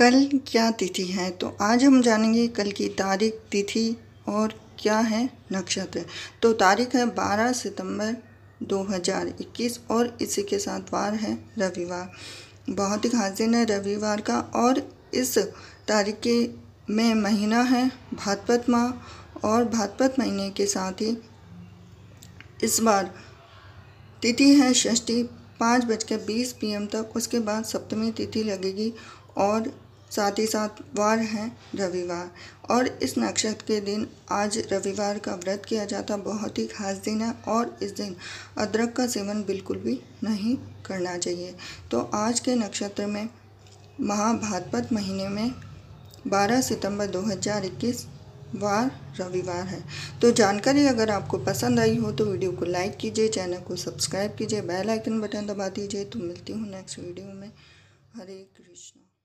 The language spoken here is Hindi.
कल क्या तिथि है तो आज हम जानेंगे कल की तारीख तिथि और क्या है नक्षत्र तो तारीख है 12 सितंबर 2021 और इसी के साथ वार है रविवार बहुत ही खास दिन है रविवार का और इस तारीख के में महीना है भादपत माह और भादपत महीने के साथ ही इस बार तिथि है षष्ठी पाँच बजकर बीस पी तक उसके बाद सप्तमी तिथि लगेगी और साथ ही साथ वार है रविवार और इस नक्षत्र के दिन आज रविवार का व्रत किया जाता बहुत ही खास दिन है और इस दिन अदरक का सेवन बिल्कुल भी नहीं करना चाहिए तो आज के नक्षत्र में महाभाद्रपद महीने में 12 सितंबर 2021 वार रविवार है तो जानकारी अगर आपको पसंद आई हो तो वीडियो को लाइक कीजिए चैनल को सब्सक्राइब कीजिए बेल आइकन बटन दबा दीजिए तो मिलती हूँ नेक्स्ट वीडियो में हरे कृष्ण